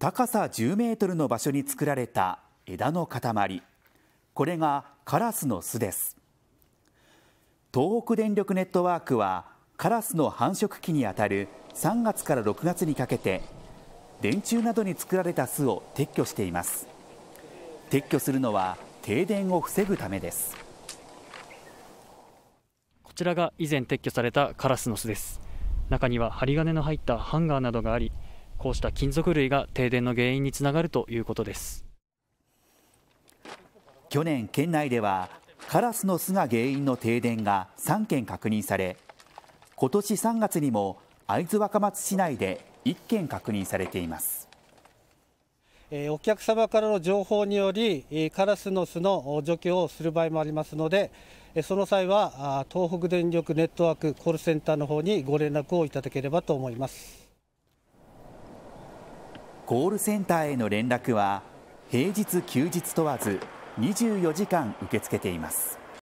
高さ10メートルの場所に作られた枝の塊これがカラスの巣です東北電力ネットワークはカラスの繁殖期にあたる3月から6月にかけて電柱などに作られた巣を撤去しています撤去するのは停電を防ぐためですこちらが以前撤去されたカラスの巣です中には針金の入ったハンガーなどがありこうした金属類が停電の原因につながるということです去年県内ではカラスの巣が原因の停電が3件確認され今年3月にも会津若松市内で1件確認されていますお客様からの情報によりカラスの巣の除去をする場合もありますのでその際は東北電力ネットワークコールセンターの方にご連絡をいただければと思いますコールセンターへの連絡は平日休日問わず24時間受け付けています